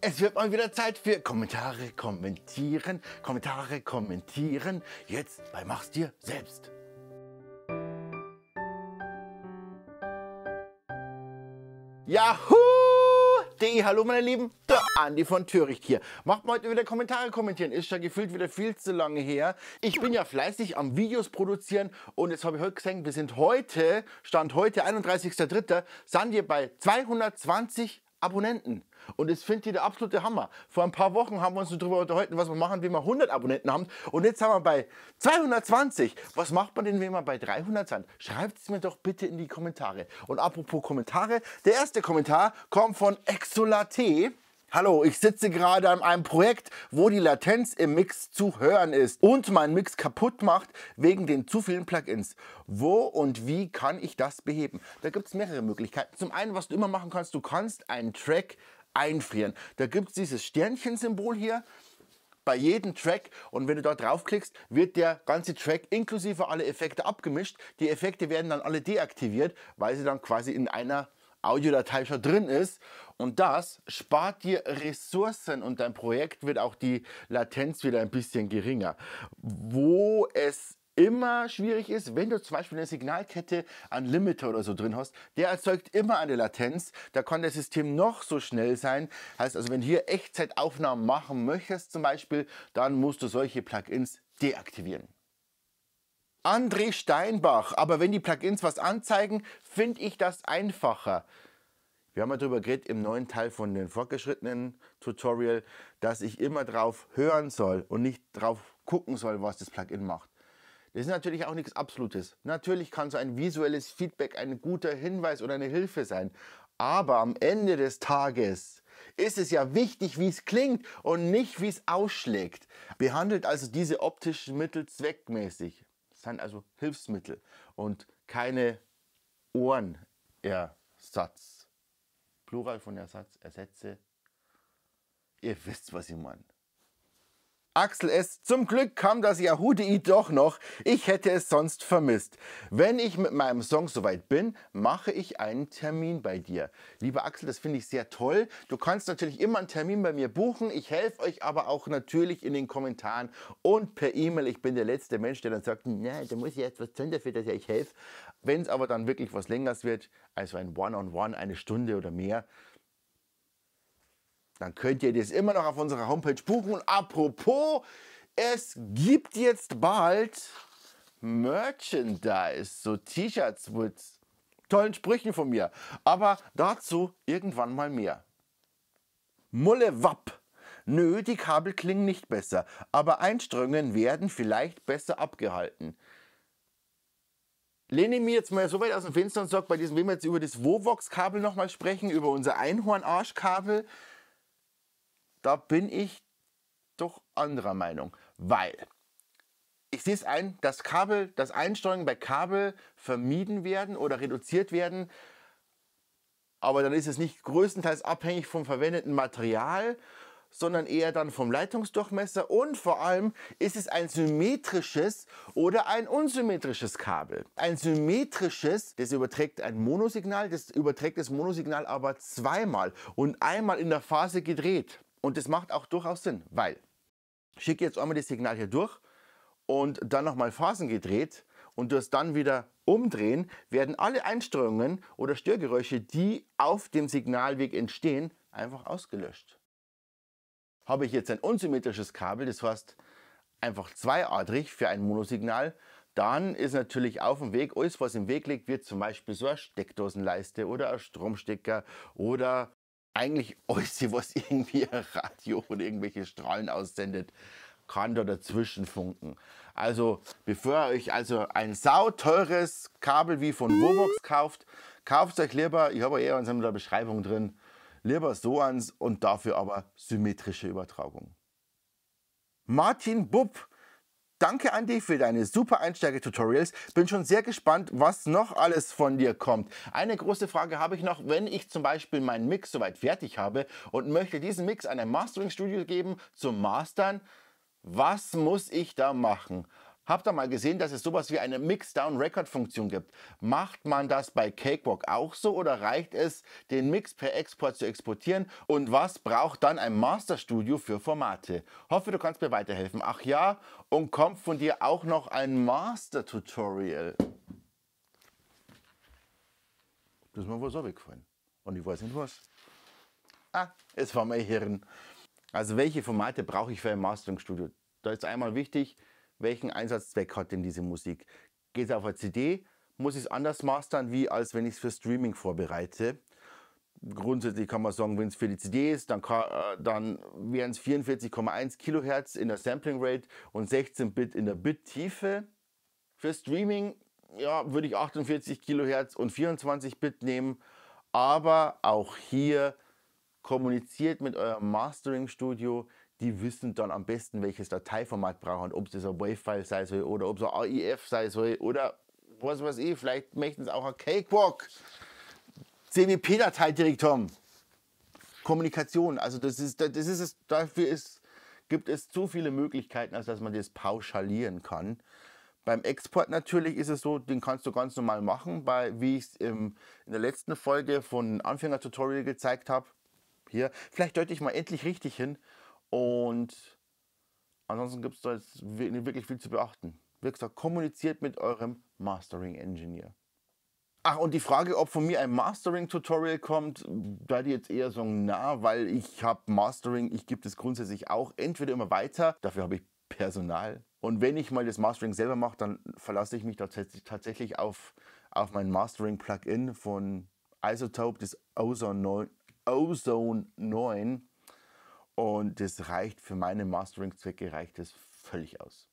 Es wird mal wieder Zeit für Kommentare kommentieren, Kommentare kommentieren. Jetzt bei Mach's dir selbst. Yahoo! De, hallo meine Lieben, der Andi von Töricht hier. Macht mal heute wieder Kommentare kommentieren, ist ja gefühlt wieder viel zu lange her. Ich bin ja fleißig am Videos produzieren und jetzt habe ich heute gesehen, wir sind heute, Stand heute, 31.03., sind wir bei 220 Abonnenten. Und das finde ich der absolute Hammer. Vor ein paar Wochen haben wir uns darüber unterhalten, was wir machen, wenn wir 100 Abonnenten haben. Und jetzt haben wir bei 220. Was macht man denn, wenn wir bei 300 sind? Schreibt es mir doch bitte in die Kommentare. Und apropos Kommentare, der erste Kommentar kommt von Exolate. Hallo, ich sitze gerade an einem Projekt, wo die Latenz im Mix zu hören ist und mein Mix kaputt macht wegen den zu vielen Plugins. Wo und wie kann ich das beheben? Da gibt es mehrere Möglichkeiten. Zum einen, was du immer machen kannst, du kannst einen Track einfrieren. Da gibt es dieses Sternchen-Symbol hier bei jedem Track und wenn du da draufklickst, wird der ganze Track inklusive alle Effekte abgemischt. Die Effekte werden dann alle deaktiviert, weil sie dann quasi in einer Audiodatei schon drin ist. Und das spart dir Ressourcen und dein Projekt wird auch die Latenz wieder ein bisschen geringer. Wo es immer schwierig ist, wenn du zum Beispiel eine Signalkette an Limiter oder so drin hast, der erzeugt immer eine Latenz. Da kann das System noch so schnell sein. Heißt also, wenn du hier Echtzeitaufnahmen machen möchtest zum Beispiel, dann musst du solche Plugins deaktivieren. André Steinbach. Aber wenn die Plugins was anzeigen, finde ich das einfacher. Wir haben ja darüber geredet im neuen Teil von den fortgeschrittenen Tutorial, dass ich immer drauf hören soll und nicht drauf gucken soll, was das Plugin macht. Das ist natürlich auch nichts Absolutes. Natürlich kann so ein visuelles Feedback ein guter Hinweis oder eine Hilfe sein. Aber am Ende des Tages ist es ja wichtig, wie es klingt und nicht, wie es ausschlägt. Behandelt also diese optischen Mittel zweckmäßig. Es sind also Hilfsmittel und keine Ohrenersatz. Plural von Ersatz, Ersätze. Ihr wisst, was ich meine. Axel S., zum Glück kam das Yahudi doch noch. Ich hätte es sonst vermisst. Wenn ich mit meinem Song soweit bin, mache ich einen Termin bei dir. Lieber Axel, das finde ich sehr toll. Du kannst natürlich immer einen Termin bei mir buchen. Ich helfe euch aber auch natürlich in den Kommentaren und per E-Mail. Ich bin der letzte Mensch, der dann sagt, na, da muss ich jetzt was tun dafür, dass ich helfe. Wenn es aber dann wirklich was Längeres wird, also ein One-on-One, -on -One, eine Stunde oder mehr, dann könnt ihr das immer noch auf unserer Homepage buchen. Und apropos, es gibt jetzt bald Merchandise, so T-Shirts mit tollen Sprüchen von mir. Aber dazu irgendwann mal mehr. Mulle Wapp. Nö, die Kabel klingen nicht besser, aber Einströmungen werden vielleicht besser abgehalten. Lehne ich mir jetzt mal so weit aus dem Fenster und sage, bei diesem, wenn wir jetzt über das Wovox-Kabel nochmal sprechen, über unser Einhorn-Arschkabel, kabel da bin ich doch anderer Meinung, weil ich sehe es ein, dass Kabel, das Einsteuern bei Kabel vermieden werden oder reduziert werden, aber dann ist es nicht größtenteils abhängig vom verwendeten Material, sondern eher dann vom Leitungsdurchmesser und vor allem ist es ein symmetrisches oder ein unsymmetrisches Kabel. Ein symmetrisches, das überträgt ein Monosignal, das überträgt das Monosignal aber zweimal und einmal in der Phase gedreht. Und das macht auch durchaus Sinn, weil ich schicke jetzt einmal das Signal hier durch und dann nochmal Phasen gedreht und du es dann wieder umdrehen, werden alle Einstreuungen oder Störgeräusche, die auf dem Signalweg entstehen, einfach ausgelöscht. Habe ich jetzt ein unsymmetrisches Kabel, das heißt einfach zweiadrig für ein Monosignal, dann ist natürlich auf dem Weg alles, was im Weg liegt, wird zum Beispiel so eine Steckdosenleiste oder ein Stromstecker oder eigentlich alles, was irgendwie ein Radio oder irgendwelche Strahlen aussendet, kann da dazwischen funken. Also bevor ihr euch also ein sauteures Kabel wie von Wovox kauft, kauft euch lieber, ich habe ja eh eins in der Beschreibung drin, lieber so eins und dafür aber symmetrische Übertragung. Martin Bupp Danke an dich für deine super Einsteiger-Tutorials. Bin schon sehr gespannt, was noch alles von dir kommt. Eine große Frage habe ich noch, wenn ich zum Beispiel meinen Mix soweit fertig habe und möchte diesen Mix einem Mastering-Studio geben zum Mastern, was muss ich da machen? Habt ihr mal gesehen, dass es sowas wie eine Mixdown-Record-Funktion gibt? Macht man das bei Cakewalk auch so oder reicht es, den Mix per Export zu exportieren? Und was braucht dann ein Masterstudio für Formate? Hoffe, du kannst mir weiterhelfen. Ach ja, und kommt von dir auch noch ein Master-Tutorial. Das ist mir wohl so weggefallen. Und ich weiß nicht was. Ah, es war mein Hirn. Also welche Formate brauche ich für ein Mastering-Studio? Da ist einmal wichtig, welchen Einsatzzweck hat denn diese Musik? Geht es auf eine CD, muss ich es anders mastern, wie als wenn ich es für Streaming vorbereite. Grundsätzlich kann man sagen, wenn es für die CD ist, dann, äh, dann wären es 44,1 Kilohertz in der Sampling Rate und 16 Bit in der Bit-Tiefe. Für Streaming ja, würde ich 48 Kilohertz und 24 Bit nehmen. Aber auch hier kommuniziert mit eurem Mastering-Studio die wissen dann am besten, welches Dateiformat brauchen, ob es ein WAV-File sein soll oder ob es ein AIF sein soll oder was weiß ich, vielleicht möchten sie auch ein Cakewalk, CWP-Datei direkt haben. Kommunikation, also das ist, das ist es, dafür ist, gibt es zu viele Möglichkeiten, als dass man das pauschalieren kann. Beim Export natürlich ist es so, den kannst du ganz normal machen, weil, wie ich es in der letzten Folge von Anfänger-Tutorial gezeigt habe, hier, vielleicht deute ich mal endlich richtig hin, und ansonsten gibt es da jetzt wirklich viel zu beachten. Wie gesagt, kommuniziert mit eurem Mastering Engineer. Ach, und die Frage, ob von mir ein Mastering-Tutorial kommt, da die jetzt eher so na, weil ich habe Mastering, ich gebe das grundsätzlich auch entweder immer weiter, dafür habe ich Personal. Und wenn ich mal das Mastering selber mache, dann verlasse ich mich tatsächlich auf, auf mein Mastering-Plugin von Isotope, das Ozone 9, Ozone 9 und das reicht für meine Mastering-Zwecke reicht das völlig aus.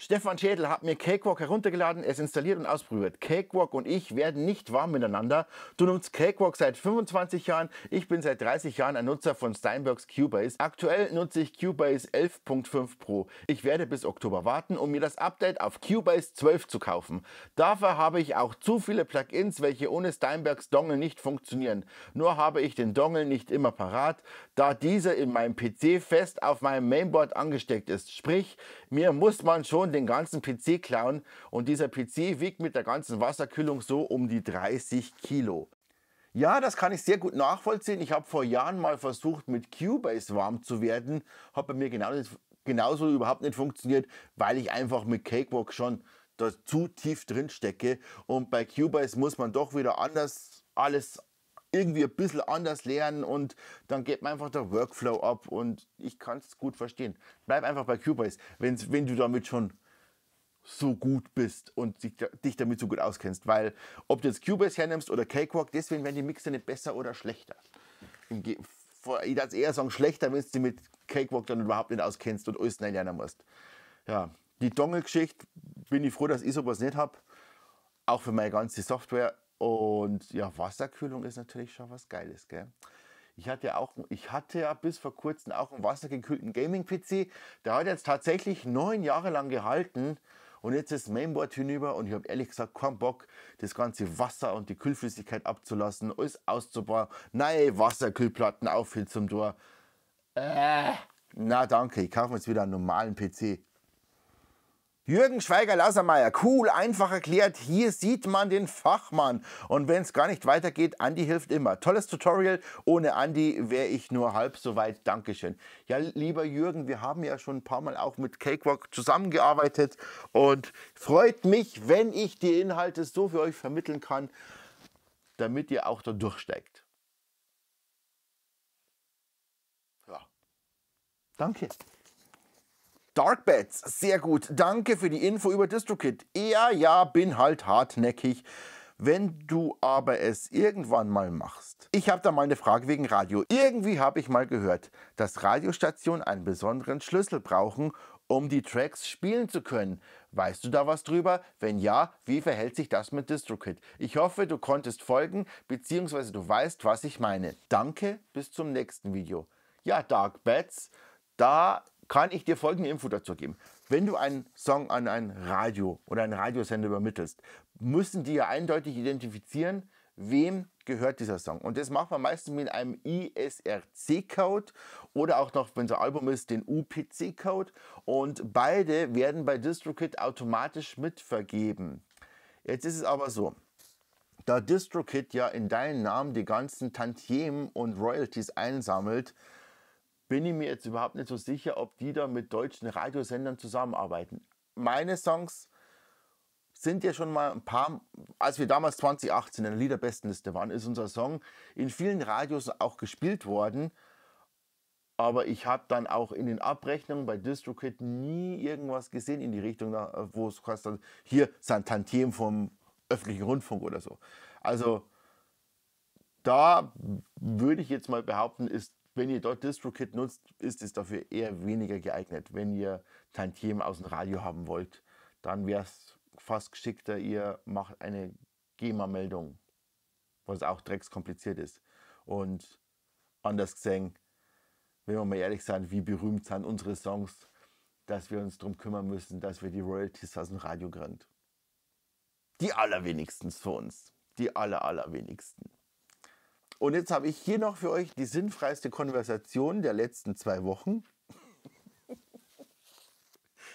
Stefan Schädel hat mir Cakewalk heruntergeladen, es installiert und ausprobiert. Cakewalk und ich werden nicht warm miteinander. Du nutzt Cakewalk seit 25 Jahren. Ich bin seit 30 Jahren ein Nutzer von Steinbergs Cubase. Aktuell nutze ich Cubase 11.5 Pro. Ich werde bis Oktober warten, um mir das Update auf Cubase 12 zu kaufen. Dafür habe ich auch zu viele Plugins, welche ohne Steinbergs Dongle nicht funktionieren. Nur habe ich den Dongle nicht immer parat, da dieser in meinem PC fest auf meinem Mainboard angesteckt ist. Sprich, mir muss man schon und den ganzen PC klauen. Und dieser PC wiegt mit der ganzen Wasserkühlung so um die 30 Kilo. Ja, das kann ich sehr gut nachvollziehen. Ich habe vor Jahren mal versucht, mit Cubase warm zu werden. Hat bei mir genau nicht, genauso überhaupt nicht funktioniert, weil ich einfach mit Cakewalk schon da zu tief drin stecke. Und bei Cubase muss man doch wieder anders alles irgendwie ein bisschen anders lernen und dann geht man einfach der Workflow ab und ich kann es gut verstehen. Bleib einfach bei Cubase, wenn's, wenn du damit schon so gut bist und dich, dich damit so gut auskennst, weil ob du jetzt Cubase hernimmst oder Cakewalk, deswegen werden die Mixer nicht besser oder schlechter. Ich würde eher sagen, schlechter, wenn du dich mit Cakewalk dann überhaupt nicht auskennst und alles neu lernen musst. Ja, die Dongle-Geschichte, bin ich froh, dass ich sowas nicht habe. Auch für meine ganze Software und ja, Wasserkühlung ist natürlich schon was Geiles, gell? Ich hatte, auch, ich hatte ja bis vor kurzem auch einen wassergekühlten Gaming-PC. Der hat jetzt tatsächlich neun Jahre lang gehalten. Und jetzt ist Mainboard hinüber und ich habe ehrlich gesagt keinen Bock, das ganze Wasser und die Kühlflüssigkeit abzulassen, alles auszubauen, neue Wasserkühlplatten aufhören zum Tor. Äh, na danke, ich kaufe mir jetzt wieder einen normalen PC. Jürgen Schweiger-Lassermeier, cool, einfach erklärt, hier sieht man den Fachmann. Und wenn es gar nicht weitergeht, Andi hilft immer. Tolles Tutorial, ohne Andi wäre ich nur halb so weit. Dankeschön. Ja, lieber Jürgen, wir haben ja schon ein paar Mal auch mit Cakewalk zusammengearbeitet und freut mich, wenn ich die Inhalte so für euch vermitteln kann, damit ihr auch da durchsteigt. Ja. Danke. Darkbats, sehr gut. Danke für die Info über DistroKid. Ja, ja, bin halt hartnäckig. Wenn du aber es irgendwann mal machst. Ich habe da mal eine Frage wegen Radio. Irgendwie habe ich mal gehört, dass Radiostationen einen besonderen Schlüssel brauchen, um die Tracks spielen zu können. Weißt du da was drüber? Wenn ja, wie verhält sich das mit DistroKid? Ich hoffe, du konntest folgen, beziehungsweise du weißt, was ich meine. Danke, bis zum nächsten Video. Ja, Dark Bats, da kann ich dir folgende Info dazu geben. Wenn du einen Song an ein Radio oder einen Radiosender übermittelst, müssen die ja eindeutig identifizieren, wem gehört dieser Song. Und das macht man meistens mit einem ISRC-Code oder auch noch, wenn es ein Album ist, den UPC-Code. Und beide werden bei DistroKit automatisch mitvergeben. Jetzt ist es aber so, da DistroKit ja in deinen Namen die ganzen Tantiemen und Royalties einsammelt, bin ich mir jetzt überhaupt nicht so sicher, ob die da mit deutschen Radiosendern zusammenarbeiten. Meine Songs sind ja schon mal ein paar, als wir damals 2018 in der Liederbestenliste waren, ist unser Song in vielen Radios auch gespielt worden. Aber ich habe dann auch in den Abrechnungen bei DistroKid nie irgendwas gesehen in die Richtung, wo es heißt, hier sein Tantiem vom öffentlichen Rundfunk oder so. Also da würde ich jetzt mal behaupten, ist wenn ihr dort DistroKit nutzt, ist es dafür eher weniger geeignet. Wenn ihr Tantiemen aus dem Radio haben wollt, dann wäre es fast geschickter, ihr macht eine GEMA-Meldung, was auch dreckskompliziert ist. Und anders gesehen, wenn wir mal ehrlich sind, wie berühmt sind unsere Songs, dass wir uns darum kümmern müssen, dass wir die Royalties aus dem Radio kriegen. Die allerwenigsten für uns. Die aller, allerwenigsten. Und jetzt habe ich hier noch für euch die sinnfreiste Konversation der letzten zwei Wochen.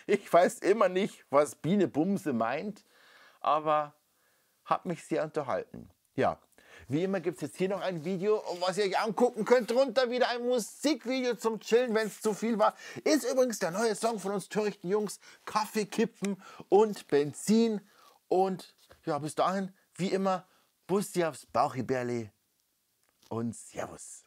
Ich weiß immer nicht, was Biene Bumse meint, aber habe mich sehr unterhalten. Ja, wie immer gibt es jetzt hier noch ein Video, was ihr euch angucken könnt. Drunter wieder ein Musikvideo zum Chillen, wenn es zu viel war. Ist übrigens der neue Song von uns törichten Jungs. Kaffee kippen und Benzin. Und ja, bis dahin, wie immer, Bussi aufs Bauchiberli und Servus.